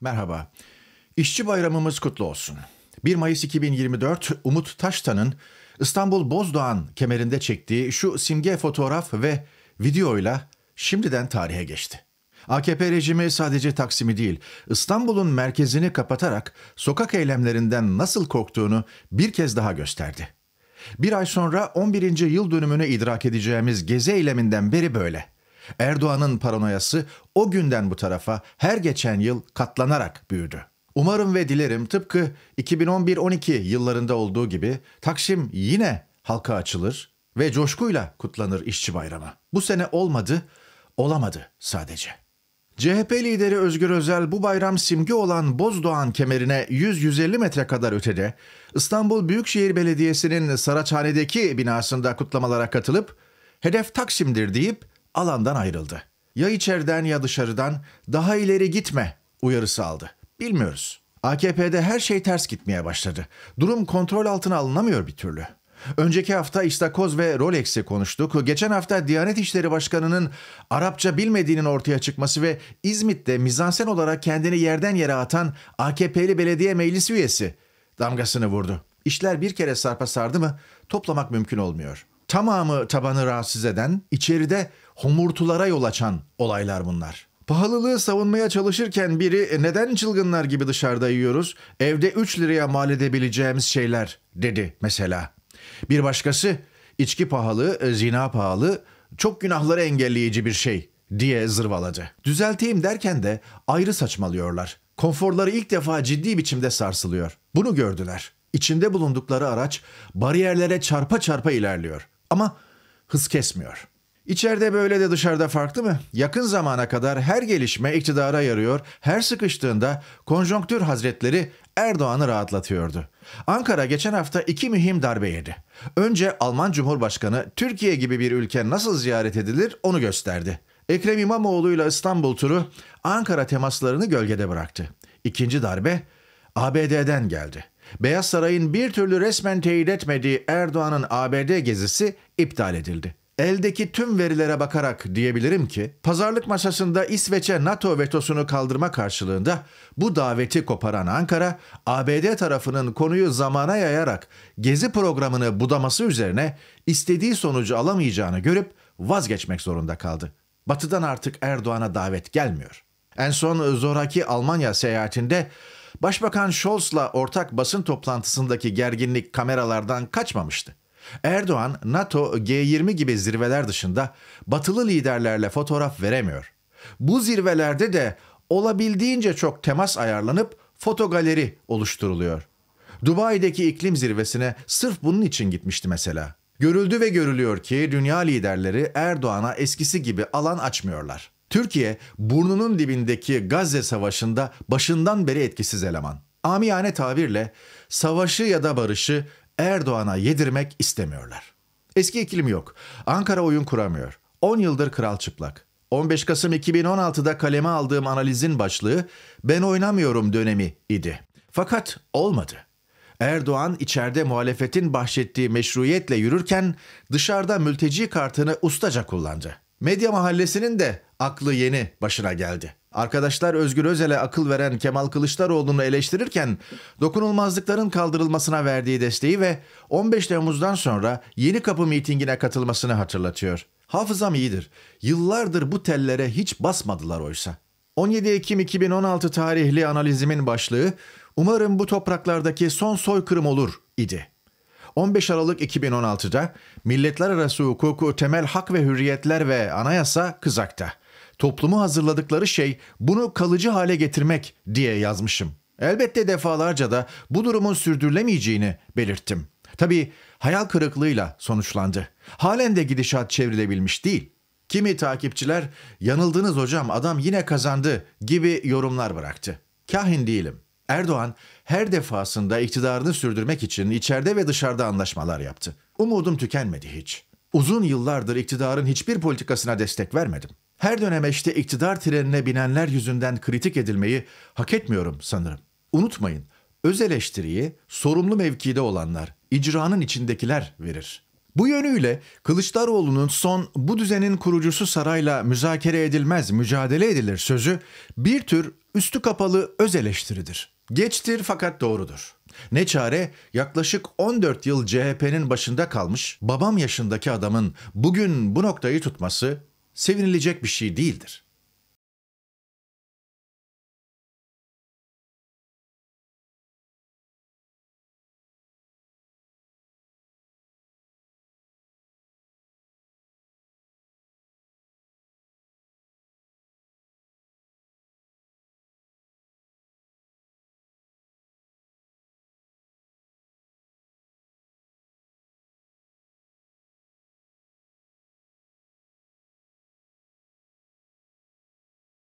Merhaba. İşçi bayramımız kutlu olsun. 1 Mayıs 2024 Umut Taştan'ın İstanbul Bozdoğan kemerinde çektiği şu simge fotoğraf ve videoyla şimdiden tarihe geçti. AKP rejimi sadece Taksim'i değil, İstanbul'un merkezini kapatarak sokak eylemlerinden nasıl korktuğunu bir kez daha gösterdi. Bir ay sonra 11. yıl dönümünü idrak edeceğimiz gezi eyleminden beri böyle. Erdoğan'ın paranoyası o günden bu tarafa her geçen yıl katlanarak büyüdü. Umarım ve dilerim tıpkı 2011-12 yıllarında olduğu gibi Taksim yine halka açılır ve coşkuyla kutlanır işçi bayramı. Bu sene olmadı, olamadı sadece. CHP lideri Özgür Özel bu bayram simge olan Bozdoğan kemerine 100-150 metre kadar ötede İstanbul Büyükşehir Belediyesi'nin Saraçhane'deki binasında kutlamalara katılıp hedef Taksim'dir deyip alandan ayrıldı. Ya içeriden ya dışarıdan daha ileri gitme uyarısı aldı. Bilmiyoruz. AKP'de her şey ters gitmeye başladı. Durum kontrol altına alınamıyor bir türlü. Önceki hafta İstakoz ve Rolex'i konuştuk. Geçen hafta Diyanet İşleri Başkanı'nın Arapça bilmediğinin ortaya çıkması ve İzmit'te mizansen olarak kendini yerden yere atan AKP'li belediye meclis üyesi damgasını vurdu. İşler bir kere sarpa sardı mı toplamak mümkün olmuyor.'' Tamamı tabanı rahatsız eden, içeride homurtulara yol açan olaylar bunlar. Pahalılığı savunmaya çalışırken biri e, neden çılgınlar gibi dışarıda yiyoruz, evde 3 liraya mal edebileceğimiz şeyler dedi mesela. Bir başkası içki pahalı, e, zina pahalı, çok günahları engelleyici bir şey diye zırvaladı. Düzelteyim derken de ayrı saçmalıyorlar. Konforları ilk defa ciddi biçimde sarsılıyor. Bunu gördüler. İçinde bulundukları araç bariyerlere çarpa çarpa ilerliyor. Ama hız kesmiyor. İçeride böyle de dışarıda farklı mı? Yakın zamana kadar her gelişme iktidara yarıyor, her sıkıştığında konjonktür hazretleri Erdoğan'ı rahatlatıyordu. Ankara geçen hafta iki mühim darbe yedi. Önce Alman Cumhurbaşkanı Türkiye gibi bir ülke nasıl ziyaret edilir onu gösterdi. Ekrem İmamoğlu ile İstanbul turu Ankara temaslarını gölgede bıraktı. İkinci darbe ABD'den geldi. Beyaz Saray'ın bir türlü resmen teyit etmediği Erdoğan'ın ABD gezisi iptal edildi. Eldeki tüm verilere bakarak diyebilirim ki pazarlık masasında İsveç'e NATO vetosunu kaldırma karşılığında bu daveti koparan Ankara, ABD tarafının konuyu zamana yayarak gezi programını budaması üzerine istediği sonucu alamayacağını görüp vazgeçmek zorunda kaldı. Batı'dan artık Erdoğan'a davet gelmiyor. En son zoraki Almanya seyahatinde Başbakan Scholz'la ortak basın toplantısındaki gerginlik kameralardan kaçmamıştı. Erdoğan, NATO, G20 gibi zirveler dışında batılı liderlerle fotoğraf veremiyor. Bu zirvelerde de olabildiğince çok temas ayarlanıp fotogaleri oluşturuluyor. Dubai'deki iklim zirvesine sırf bunun için gitmişti mesela. Görüldü ve görülüyor ki dünya liderleri Erdoğan'a eskisi gibi alan açmıyorlar. Türkiye burnunun dibindeki Gazze Savaşı'nda başından beri etkisiz eleman. Amiyane tabirle savaşı ya da barışı Erdoğan'a yedirmek istemiyorlar. Eski iklim yok. Ankara oyun kuramıyor. 10 yıldır kral çıplak. 15 Kasım 2016'da kaleme aldığım analizin başlığı ben oynamıyorum dönemi idi. Fakat olmadı. Erdoğan içeride muhalefetin bahşettiği meşruiyetle yürürken dışarıda mülteci kartını ustaca kullandı. Medya mahallesinin de aklı yeni başına geldi. Arkadaşlar Özgür Özel'e akıl veren Kemal Kılıçdaroğlu'nu eleştirirken dokunulmazlıkların kaldırılmasına verdiği desteği ve 15 Temmuz'dan sonra Yeni Kapı mitingine katılmasını hatırlatıyor. Hafızam iyidir. Yıllardır bu tellere hiç basmadılar oysa. 17 Ekim 2016 tarihli analizimin başlığı "Umarım bu topraklardaki son soykırım olur." idi. 15 Aralık 2016'da Milletler Arası Hukuku, Temel Hak ve Hürriyetler ve Anayasa kızakta. Toplumu hazırladıkları şey bunu kalıcı hale getirmek diye yazmışım. Elbette defalarca da bu durumun sürdürülemeyeceğini belirttim. Tabii hayal kırıklığıyla sonuçlandı. Halen de gidişat çevrilebilmiş değil. Kimi takipçiler yanıldınız hocam adam yine kazandı gibi yorumlar bıraktı. Kahin değilim. Erdoğan her defasında iktidarını sürdürmek için içeride ve dışarıda anlaşmalar yaptı. Umudum tükenmedi hiç. Uzun yıllardır iktidarın hiçbir politikasına destek vermedim. Her döneme işte iktidar trenine binenler yüzünden kritik edilmeyi hak etmiyorum sanırım. Unutmayın, öz eleştiriyi sorumlu mevkide olanlar, icranın içindekiler verir. Bu yönüyle Kılıçdaroğlu'nun son bu düzenin kurucusu sarayla müzakere edilmez, mücadele edilir sözü bir tür üstü kapalı öz eleştiridir. Geçtir fakat doğrudur. Ne çare yaklaşık 14 yıl CHP'nin başında kalmış babam yaşındaki adamın bugün bu noktayı tutması sevinilecek bir şey değildir.